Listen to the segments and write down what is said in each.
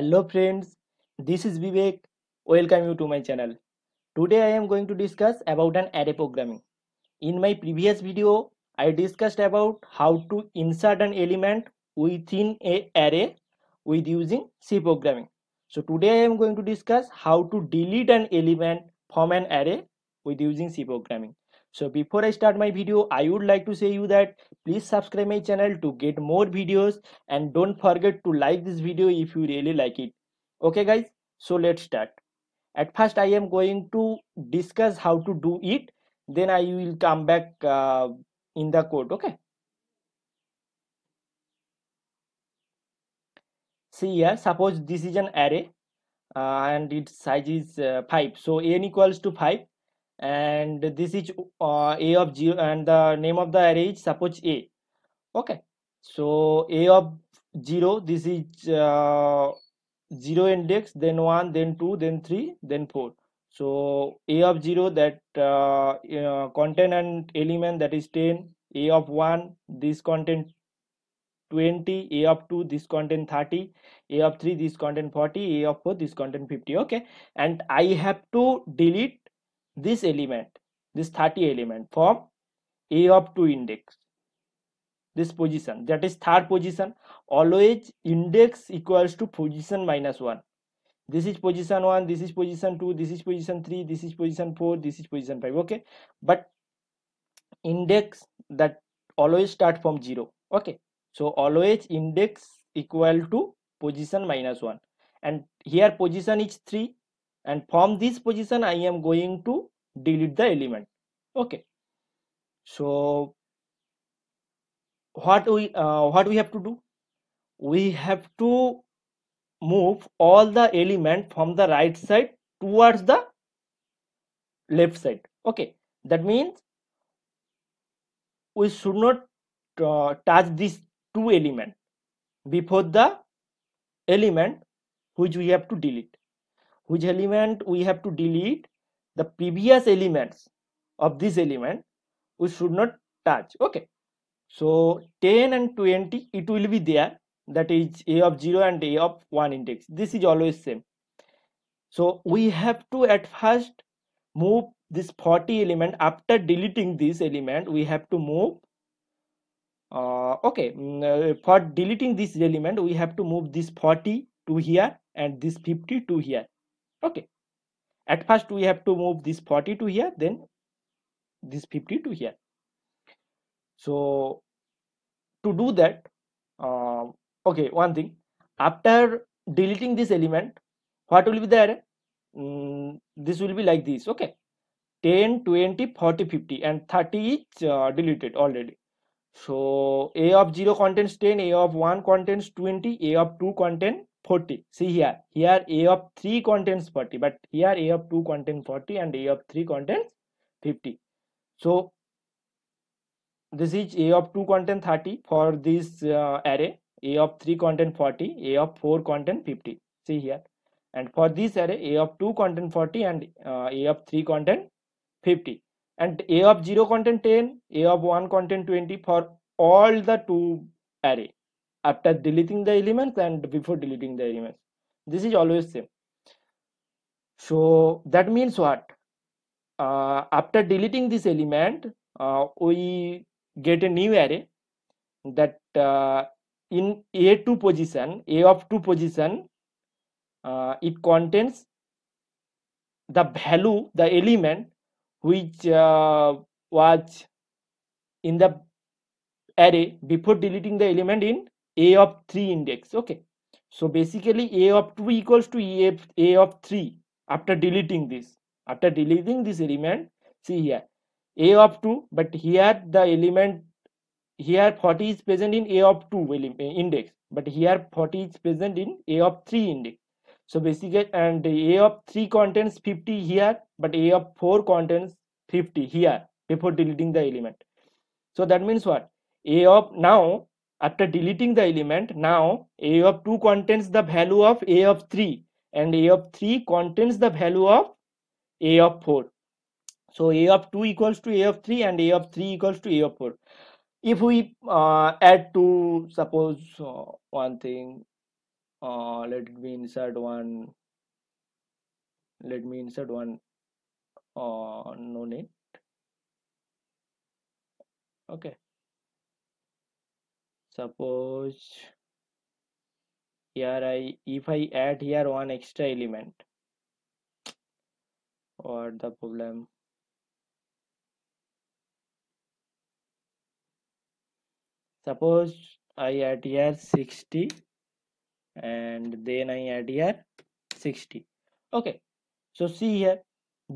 hello friends this is vivek welcome you to my channel today i am going to discuss about an array programming in my previous video i discussed about how to insert an element within a array with using c programming so today i am going to discuss how to delete an element from an array with using c programming so before I start my video, I would like to say you that please subscribe my channel to get more videos and don't forget to like this video if you really like it. Okay guys, so let's start. At first I am going to discuss how to do it. Then I will come back uh, in the code. Okay. See here, suppose this is an array uh, and its size is uh, 5. So n equals to 5 and this is uh, a of 0 and the name of the array is suppose a okay so a of 0 this is uh, 0 index then 1 then 2 then 3 then 4 so a of 0 that uh, uh, content and element that is 10 a of 1 this content 20 a of 2 this content 30 a of 3 this content 40 a of 4 this content 50 okay and i have to delete this element this 30 element from a of 2 index this position that is third position always index equals to position minus 1 this is position 1 this is position 2 this is position 3 this is position 4 this is position 5 okay but index that always start from 0 okay so always index equal to position minus 1 and here position is 3 and from this position i am going to delete the element okay so what we uh, what we have to do we have to move all the element from the right side towards the left side okay that means we should not uh, touch these two element before the element which we have to delete which element we have to delete the previous elements of this element we should not touch okay so 10 and 20 it will be there that is a of 0 and a of 1 index this is always same so we have to at first move this 40 element after deleting this element we have to move uh, okay mm, uh, for deleting this element we have to move this 40 to here and this 50 to here okay at first we have to move this 40 to here then this 50 to here so to do that uh, okay one thing after deleting this element what will be there mm, this will be like this okay 10 20 40 50 and 30 each uh, deleted already so a of 0 contains 10 a of 1 contains 20 a of 2 contains 40 see here here a of 3 contains 40 but here a of 2 contains 40 and a of 3 contains 50 so this is a of 2 contains 30 for this uh, array a of 3 contains 40 a of 4 contains 50 see here and for this array a of 2 contains 40 and uh, a of 3 contains 50 and a of 0 contains 10 a of 1 contains 20 for all the two array after deleting the elements and before deleting the elements this is always same so that means what uh, after deleting this element uh, we get a new array that uh, in a2 position a of 2 position uh, it contains the value the element which uh, was in the array before deleting the element in a of 3 index okay so basically a of 2 equals to e a of 3 after deleting this after deleting this element see here a of 2 but here the element here 40 is present in a of 2 eh, index but here 40 is present in a of 3 index so basically and a of 3 contains 50 here but a of 4 contains 50 here before deleting the element so that means what a of now after deleting the element now a of 2 contains the value of a of 3 and a of 3 contains the value of a of 4 so a of 2 equals to a of 3 and a of 3 equals to a of 4 if we uh, add to suppose uh, one thing uh, let me insert one let me insert one uh, no need okay suppose here i if i add here one extra element or the problem suppose i add here 60 and then i add here 60 okay so see here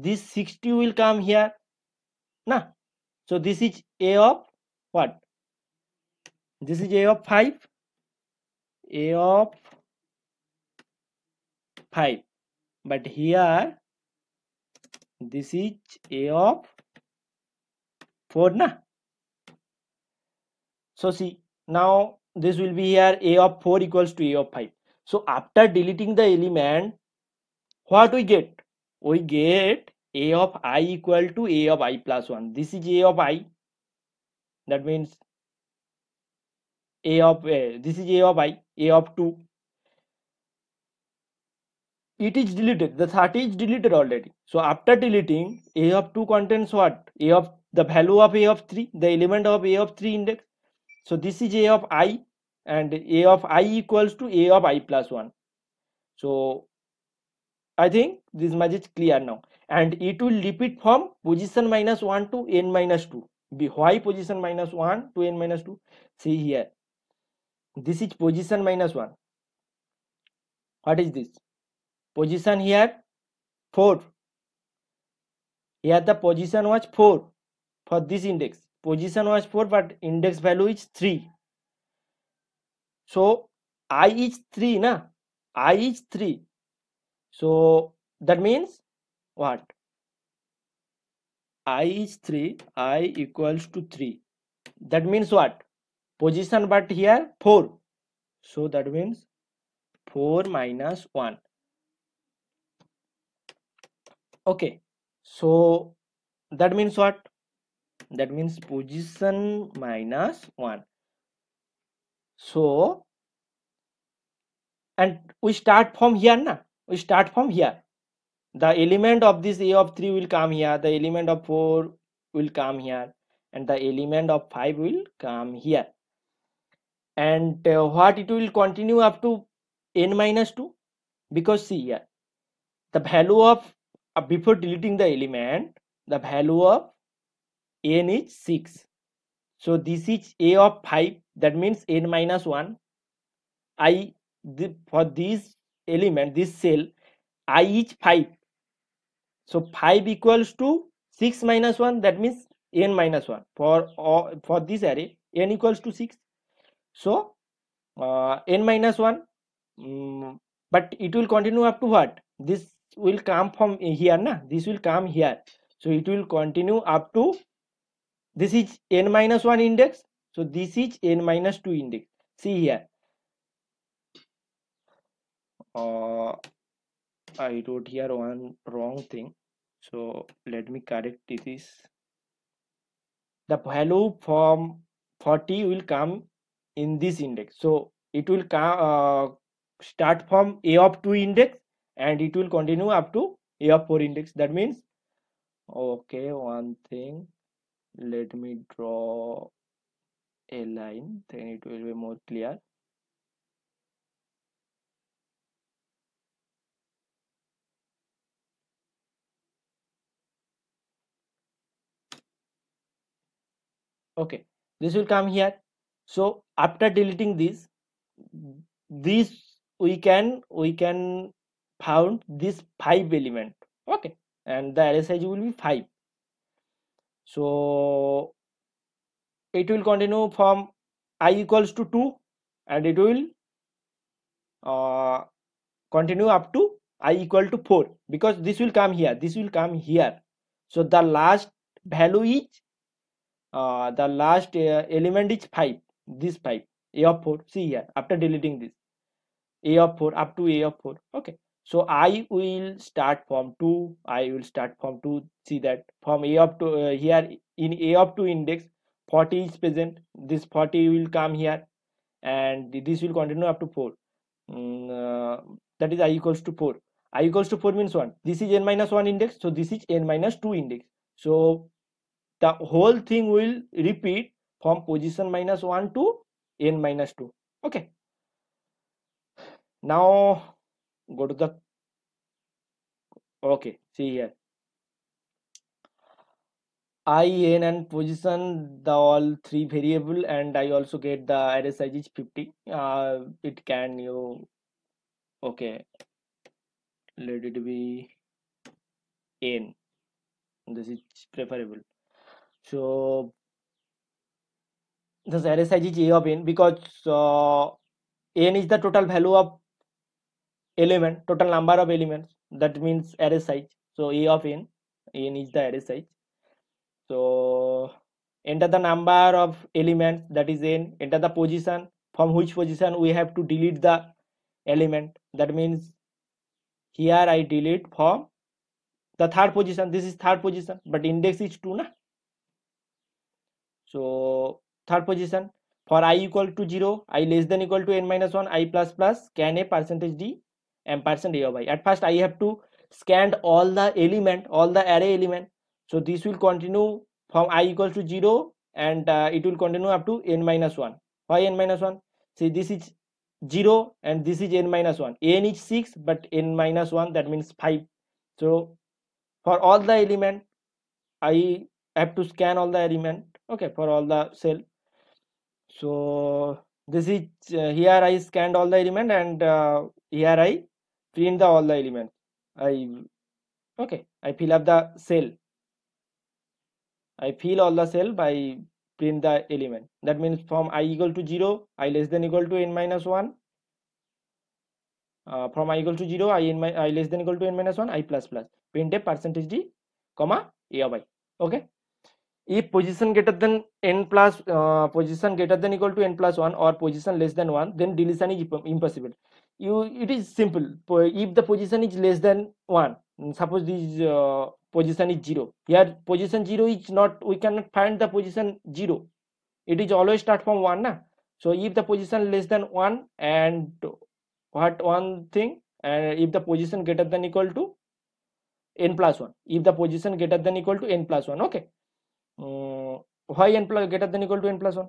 this 60 will come here now so this is a of what this is a of 5 a of 5 but here this is a of 4 na so see now this will be here a of 4 equals to a of 5 so after deleting the element what we get we get a of i equal to a of i plus 1 this is a of i that means a of a uh, this is a of i a of 2 it is deleted the 30 is deleted already so after deleting a of 2 contains what a of the value of a of 3 the element of a of 3 index so this is a of i and a of i equals to a of i plus 1 so i think this much is clear now and it will repeat from position minus 1 to n minus 2 why position minus 1 to n minus 2 see here this is position minus 1 what is this position here 4 here the position was 4 for this index position was 4 but index value is 3 so i is 3 na i is 3 so that means what i is 3 i equals to 3 that means what position but here 4 so that means 4 minus 1 okay so that means what that means position minus 1 so and we start from here na we start from here the element of this a of 3 will come here the element of 4 will come here and the element of 5 will come here and uh, what it will continue up to n minus 2 because see here the value of uh, before deleting the element the value of n is 6 so this is a of 5 that means n minus 1 i the, for this element this cell i is 5 so 5 equals to 6 minus 1 that means n minus 1 for uh, for this array n equals to 6 so uh, n minus 1 um, but it will continue up to what this will come from here na this will come here so it will continue up to this is n minus 1 index so this is n minus 2 index see here uh, i wrote here one wrong thing so let me correct this the value from 40 will come in this index so it will uh, start from a of 2 index and it will continue up to a of 4 index that means okay one thing let me draw a line then it will be more clear okay this will come here so after deleting this this we can we can found this five element okay and the array size will be five so it will continue from i equals to 2 and it will uh, continue up to i equal to 4 because this will come here this will come here so the last value is uh, the last uh, element is 5 this pipe a of 4 see here after deleting this a of 4 up to a of 4 okay so i will start from 2 i will start from 2 see that from a of 2 uh, here in a of 2 index 40 is present this 40 will come here and this will continue up to 4 mm, uh, that is i equals to 4 i equals to 4 means 1 this is n minus 1 index so this is n minus 2 index so the whole thing will repeat from position minus 1 to n minus 2 okay now go to the okay see here i n and position the all three variable and i also get the array size is 50 uh, it can you okay let it be n this is preferable so this RSIG J of n because uh, n is the total value of element, total number of elements. That means array So A of n, n is the array So enter the number of elements that is n, enter the position from which position we have to delete the element. That means here I delete from the third position. This is third position, but index is 2. Na? So third position for I equal to zero I less than equal to N minus one I plus plus can a percentage D M percent A Y at first I have to scan all the element all the array element so this will continue from I equal to zero and it will continue up to N minus one phi N minus one see this is zero and this is N minus one N is six but N minus one that means five so for all the element I have to scan all the element okay for all the self so this is uh, here i scanned all the element and uh, here i print the all the element i okay i fill up the cell i fill all the cell by print the element that means from i equal to 0 i less than equal to n minus 1 uh, from i equal to 0 i n my i less than equal to n minus 1 i plus plus print a percentage d comma a of i okay if position greater than n plus uh, position greater than equal to n plus 1 or position less than 1 then deletion is impossible you it is simple if the position is less than 1 suppose this uh, position is 0 here position 0 is not we cannot find the position 0 it is always start from 1 na? so if the position less than 1 and what one thing and uh, if the position greater than equal to n plus 1 if the position greater than equal to n plus 1 okay um, why n plus greater than equal to n plus 1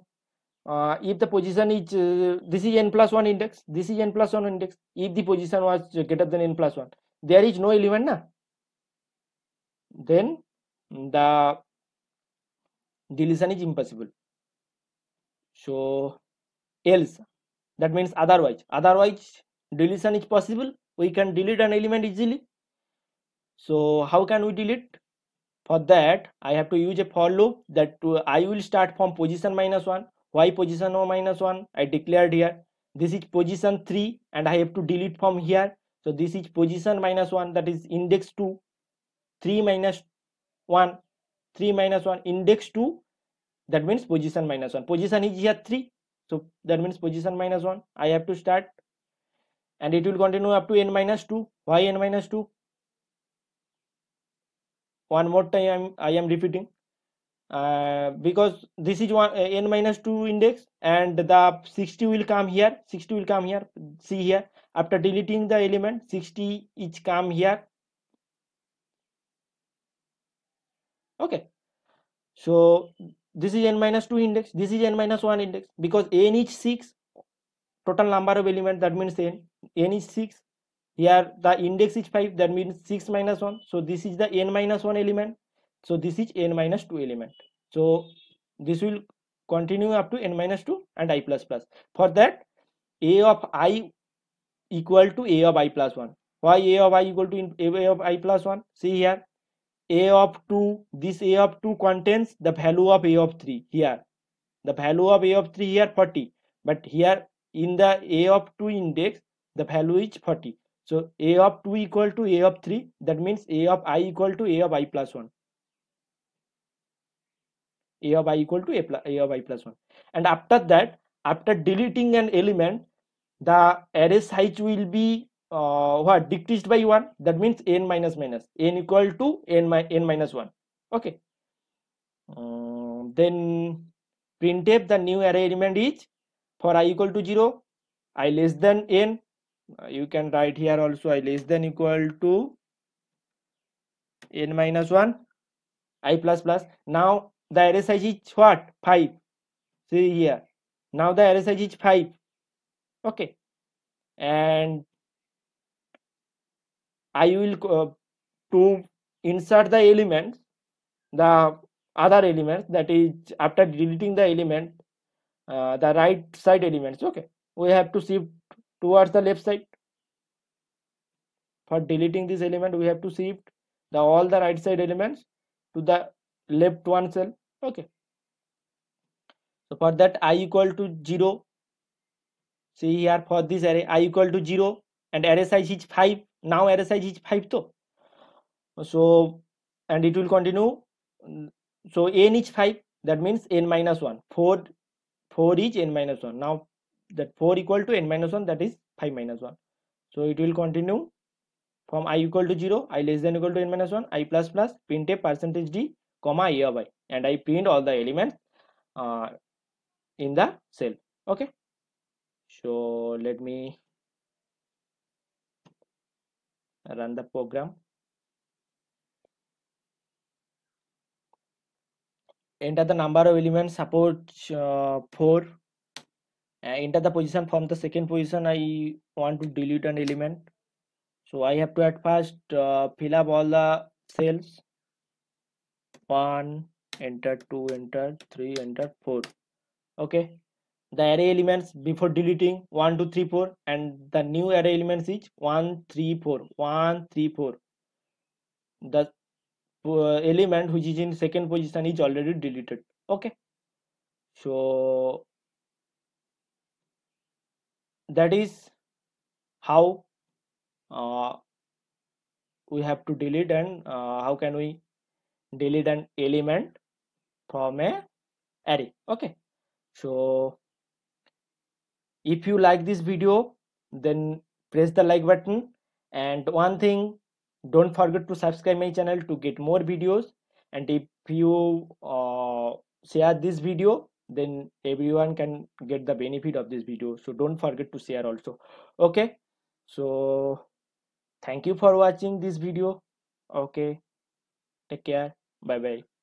uh, if the position is uh, this is n plus 1 index this is n plus 1 index if the position was greater than n plus 1 there is no element na then the deletion is impossible so else that means otherwise otherwise deletion is possible we can delete an element easily so how can we delete for that i have to use a for loop that i will start from position minus 1 why position no minus 1 i declared here this is position 3 and i have to delete from here so this is position minus 1 that is index 2 3 minus 1 3 minus 1 index 2 that means position minus 1 position is here 3 so that means position minus 1 i have to start and it will continue up to n minus 2 why n minus 2 one more time I'm, i am repeating uh, because this is one uh, n minus 2 index and the 60 will come here 60 will come here see here after deleting the element 60 each come here okay so this is n minus 2 index this is n minus 1 index because n is 6 total number of element that means n n is 6 here the index is 5 that means 6 minus 1 so this is the n minus 1 element so this is n minus 2 element so this will continue up to n minus 2 and i plus plus for that a of i equal to a of i plus 1 why a of i equal to a of i plus 1 see here a of 2 this a of 2 contains the value of a of 3 here the value of a of 3 here 40 but here in the a of 2 index the value is 40 so a of 2 equal to a of 3 that means a of i equal to a of i plus 1 a of i equal to a, plus, a of i plus 1 and after that after deleting an element the array size will be uh, what decreased by 1 that means n minus minus n equal to n, mi n minus 1 okay um, then printf the new array element is for i equal to 0 i less than n uh, you can write here also i less than equal to n minus 1 i plus plus now the RSH is what 5 see here now the RSH is 5 okay and i will uh, to insert the elements the other elements that is after deleting the element uh, the right side elements okay we have to shift towards the left side for deleting this element we have to shift the all the right side elements to the left one cell okay so for that i equal to 0 see here for this array i equal to 0 and array size is 5 now array size is 5 to so and it will continue so n is 5 that means n minus 1 4 4 is n minus 1 now that 4 equal to n minus 1 that is 5 minus 1 so it will continue from i equal to 0 i less than equal to n minus 1 i plus plus print a percentage d comma i by and i print all the elements uh, in the cell okay so let me run the program enter the number of elements support uh, 4 uh, enter the position from the second position I want to delete an element so I have to at first uh, fill up all the cells one enter two enter three enter four okay the array elements before deleting one, two, three, four, and the new array elements is one, three, four, one, three, four. the uh, element which is in second position is already deleted okay so that is how uh, we have to delete and uh, how can we delete an element from a array okay so if you like this video then press the like button and one thing don't forget to subscribe my channel to get more videos and if you uh, share this video then everyone can get the benefit of this video so don't forget to share also okay so thank you for watching this video okay take care bye bye